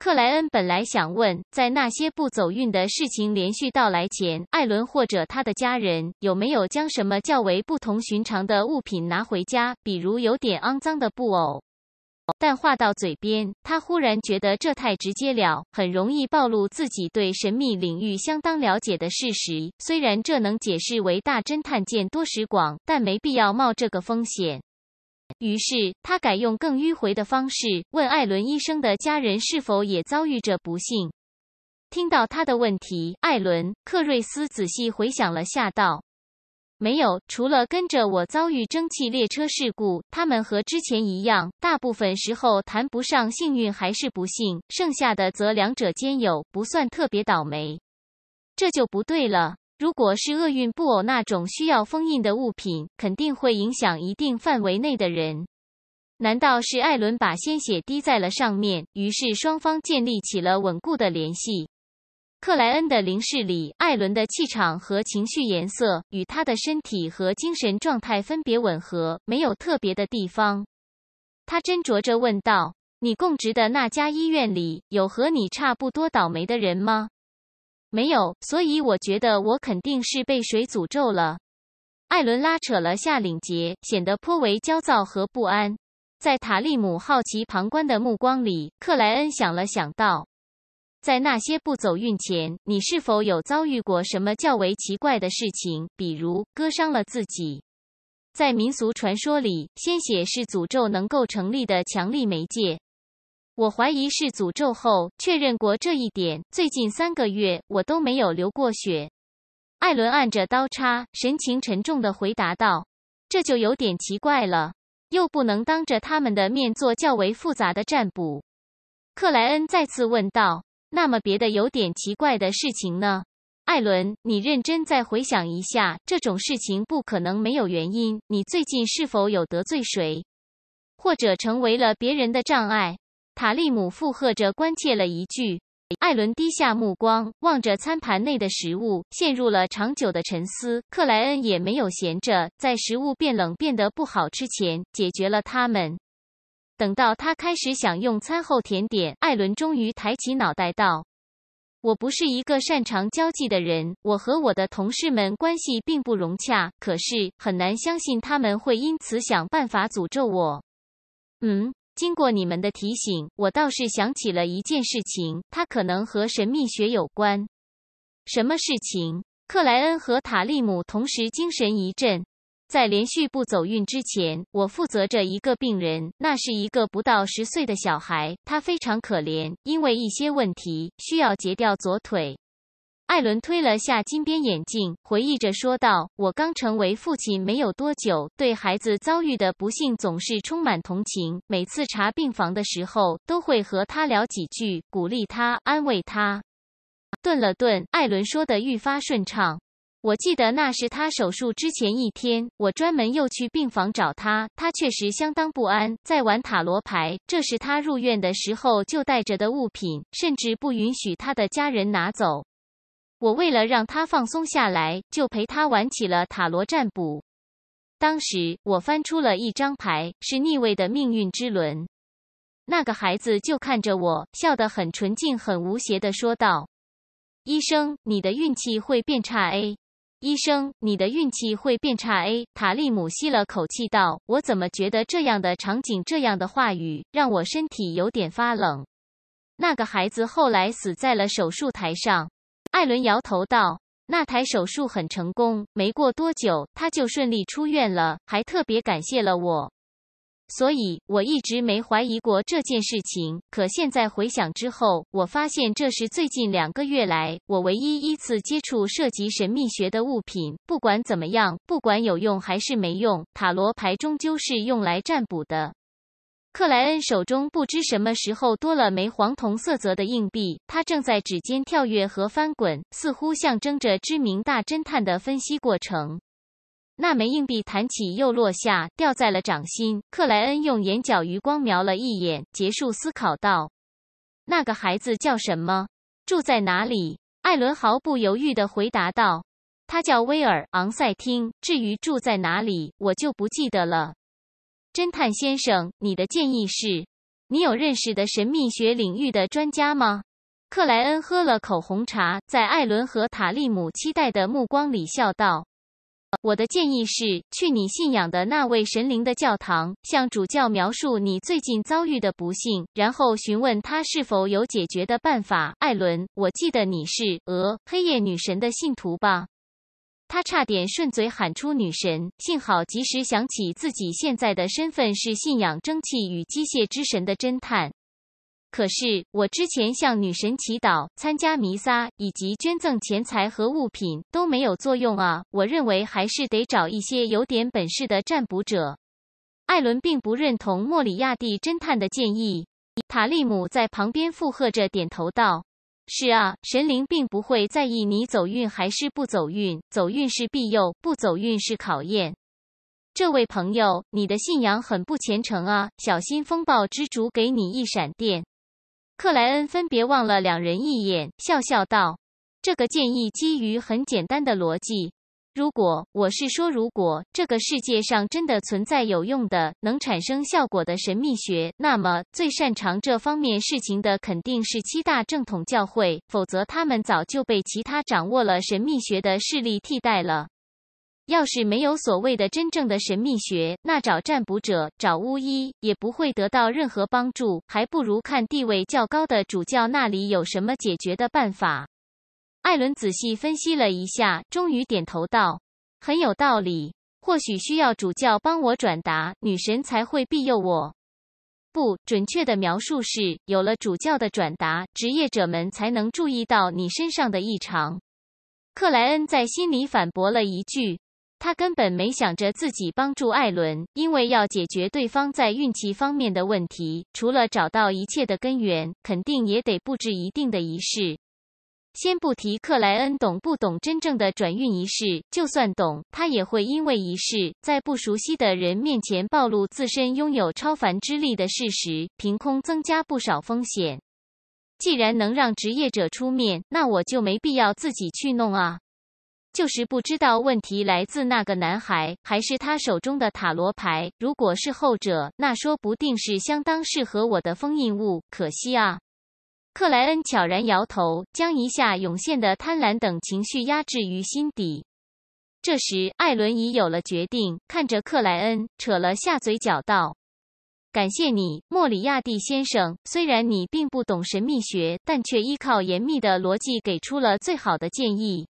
克莱恩本来想问，在那些不走运的事情连续到来前，艾伦或者他的家人有没有将什么较为不同寻常的物品拿回家，比如有点肮脏的布偶。但话到嘴边，他忽然觉得这太直接了，很容易暴露自己对神秘领域相当了解的事实。虽然这能解释为大侦探见多识广，但没必要冒这个风险。于是，他改用更迂回的方式问艾伦医生的家人是否也遭遇着不幸。听到他的问题，艾伦·克瑞斯仔细回想了下，道：“没有，除了跟着我遭遇蒸汽列车事故，他们和之前一样，大部分时候谈不上幸运还是不幸，剩下的则两者兼有，不算特别倒霉。”这就不对了。如果是厄运布偶那种需要封印的物品，肯定会影响一定范围内的人。难道是艾伦把鲜血滴在了上面，于是双方建立起了稳固的联系？克莱恩的灵视里，艾伦的气场和情绪颜色与他的身体和精神状态分别吻合，没有特别的地方。他斟酌着问道：“你供职的那家医院里，有和你差不多倒霉的人吗？”没有，所以我觉得我肯定是被谁诅咒了。艾伦拉扯了下领结，显得颇为焦躁和不安。在塔利姆好奇旁观的目光里，克莱恩想了想道：“在那些不走运前，你是否有遭遇过什么较为奇怪的事情？比如割伤了自己？在民俗传说里，鲜血是诅咒能够成立的强力媒介。”我怀疑是诅咒后确认过这一点。最近三个月我都没有流过血。艾伦按着刀叉，神情沉重地回答道：“这就有点奇怪了，又不能当着他们的面做较为复杂的占卜。”克莱恩再次问道：“那么别的有点奇怪的事情呢？”艾伦，你认真再回想一下，这种事情不可能没有原因。你最近是否有得罪谁，或者成为了别人的障碍？塔利姆附和着，关切了一句。艾伦低下目光，望着餐盘内的食物，陷入了长久的沉思。克莱恩也没有闲着，在食物变冷变得不好吃前解决了他们。等到他开始享用餐后甜点，艾伦终于抬起脑袋道：“我不是一个擅长交际的人，我和我的同事们关系并不融洽。可是很难相信他们会因此想办法诅咒我。”嗯。经过你们的提醒，我倒是想起了一件事情，它可能和神秘学有关。什么事情？克莱恩和塔利姆同时精神一振。在连续不走运之前，我负责着一个病人，那是一个不到十岁的小孩，他非常可怜，因为一些问题需要截掉左腿。艾伦推了下金边眼镜，回忆着说道：“我刚成为父亲没有多久，对孩子遭遇的不幸总是充满同情。每次查病房的时候，都会和他聊几句，鼓励他，安慰他。”顿了顿，艾伦说的愈发顺畅：“我记得那是他手术之前一天，我专门又去病房找他。他确实相当不安，在玩塔罗牌，这是他入院的时候就带着的物品，甚至不允许他的家人拿走。”我为了让他放松下来，就陪他玩起了塔罗占卜。当时我翻出了一张牌，是逆位的命运之轮。那个孩子就看着我，笑得很纯净、很无邪的说道：“医生，你的运气会变差。”a 医生，你的运气会变差。”a 塔利姆吸了口气道：“我怎么觉得这样的场景、这样的话语，让我身体有点发冷？”那个孩子后来死在了手术台上。艾伦摇头道：“那台手术很成功，没过多久他就顺利出院了，还特别感谢了我。所以我一直没怀疑过这件事情。可现在回想之后，我发现这是最近两个月来我唯一一次接触涉及神秘学的物品。不管怎么样，不管有用还是没用，塔罗牌终究是用来占卜的。”克莱恩手中不知什么时候多了枚黄铜色泽的硬币，它正在指尖跳跃和翻滚，似乎象征着知名大侦探的分析过程。那枚硬币弹起又落下，掉在了掌心。克莱恩用眼角余光瞄了一眼，结束思考道：“那个孩子叫什么？住在哪里？”艾伦毫不犹豫地回答道：“他叫威尔·昂塞汀。至于住在哪里，我就不记得了。”侦探先生，你的建议是？你有认识的神秘学领域的专家吗？克莱恩喝了口红茶，在艾伦和塔利姆期待的目光里笑道：“我的建议是去你信仰的那位神灵的教堂，向主教描述你最近遭遇的不幸，然后询问他是否有解决的办法。”艾伦，我记得你是俄黑夜女神的信徒吧？他差点顺嘴喊出“女神”，幸好及时想起自己现在的身份是信仰蒸汽与机械之神的侦探。可是我之前向女神祈祷、参加弥撒以及捐赠钱财和物品都没有作用啊！我认为还是得找一些有点本事的占卜者。艾伦并不认同莫里亚蒂侦探的建议，塔利姆在旁边附和着点头道。是啊，神灵并不会在意你走运还是不走运，走运是庇佑，不走运是考验。这位朋友，你的信仰很不虔诚啊，小心风暴之主给你一闪电！克莱恩分别望了两人一眼，笑笑道：“这个建议基于很简单的逻辑。”如果我是说，如果这个世界上真的存在有用的、能产生效果的神秘学，那么最擅长这方面事情的肯定是七大正统教会，否则他们早就被其他掌握了神秘学的势力替代了。要是没有所谓的真正的神秘学，那找占卜者、找巫医也不会得到任何帮助，还不如看地位较高的主教那里有什么解决的办法。艾伦仔细分析了一下，终于点头道：“很有道理。或许需要主教帮我转达，女神才会庇佑我。”不准确的描述是，有了主教的转达，职业者们才能注意到你身上的异常。克莱恩在心里反驳了一句：“他根本没想着自己帮助艾伦，因为要解决对方在运气方面的问题，除了找到一切的根源，肯定也得布置一定的仪式。”先不提克莱恩懂不懂真正的转运仪式，就算懂，他也会因为仪式在不熟悉的人面前暴露自身拥有超凡之力的事实，凭空增加不少风险。既然能让职业者出面，那我就没必要自己去弄啊。就是不知道问题来自那个男孩，还是他手中的塔罗牌。如果是后者，那说不定是相当适合我的封印物。可惜啊。克莱恩悄然摇头，将一下涌现的贪婪等情绪压制于心底。这时，艾伦已有了决定，看着克莱恩，扯了下嘴角道：“感谢你，莫里亚蒂先生。虽然你并不懂神秘学，但却依靠严密的逻辑给出了最好的建议。”“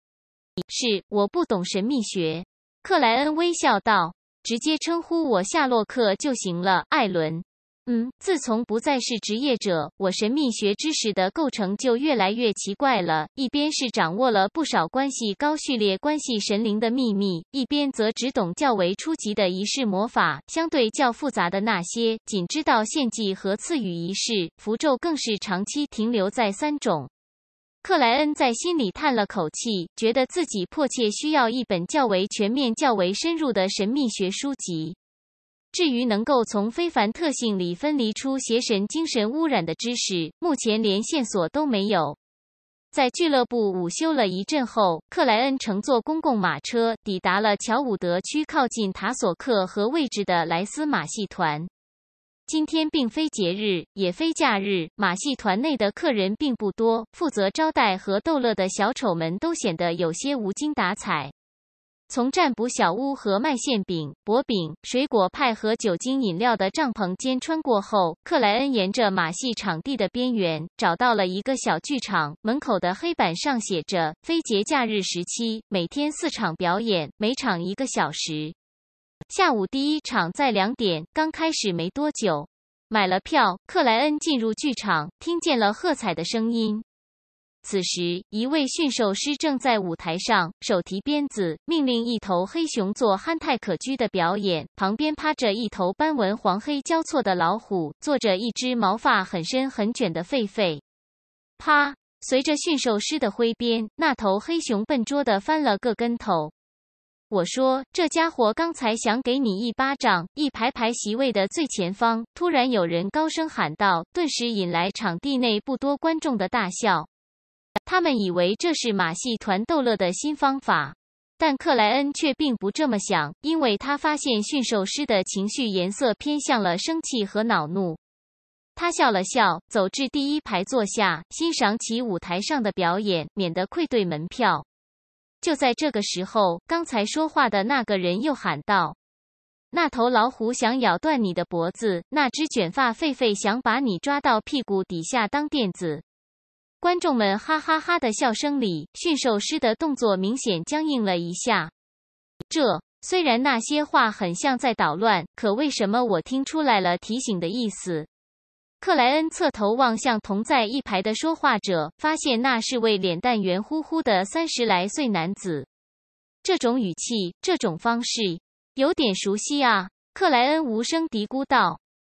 是，我不懂神秘学。”克莱恩微笑道，“直接称呼我夏洛克就行了，艾伦。”嗯，自从不再是职业者，我神秘学知识的构成就越来越奇怪了。一边是掌握了不少关系高序列关系神灵的秘密，一边则只懂较为初级的仪式魔法。相对较复杂的那些，仅知道献祭和赐予仪式，符咒更是长期停留在三种。克莱恩在心里叹了口气，觉得自己迫切需要一本较为全面、较为深入的神秘学书籍。至于能够从非凡特性里分离出邪神精神污染的知识，目前连线索都没有。在俱乐部午休了一阵后，克莱恩乘坐公共马车抵达了乔伍德区靠近塔索克河位置的莱斯马戏团。今天并非节日，也非假日，马戏团内的客人并不多，负责招待和逗乐的小丑们都显得有些无精打采。从占卜小屋和卖馅饼、薄饼、水果派和酒精饮料的帐篷间穿过后，克莱恩沿着马戏场地的边缘找到了一个小剧场。门口的黑板上写着：“非节假日时期，每天四场表演，每场一个小时。下午第一场在两点，刚开始没多久，买了票。克莱恩进入剧场，听见了喝彩的声音。”此时，一位驯兽师正在舞台上手提鞭子，命令一头黑熊做憨态可掬的表演。旁边趴着一头斑纹黄黑交错的老虎，坐着一只毛发很深很卷的狒狒。啪！随着驯兽师的挥鞭，那头黑熊笨拙的翻了个跟头。我说：“这家伙刚才想给你一巴掌！”一排排席位的最前方，突然有人高声喊道，顿时引来场地内不多观众的大笑。他们以为这是马戏团逗乐的新方法，但克莱恩却并不这么想，因为他发现驯兽师的情绪颜色偏向了生气和恼怒。他笑了笑，走至第一排坐下，欣赏起舞台上的表演，免得愧对门票。就在这个时候，刚才说话的那个人又喊道：“那头老虎想咬断你的脖子，那只卷发狒狒想把你抓到屁股底下当垫子。”观众们哈哈哈的笑声里，驯兽师的动作明显僵硬了一下。这虽然那些话很像在捣乱，可为什么我听出来了提醒的意思？克莱恩侧头望向同在一排的说话者，发现那是位脸蛋圆乎乎的三十来岁男子。这种语气，这种方式，有点熟悉啊！克莱恩无声嘀咕道。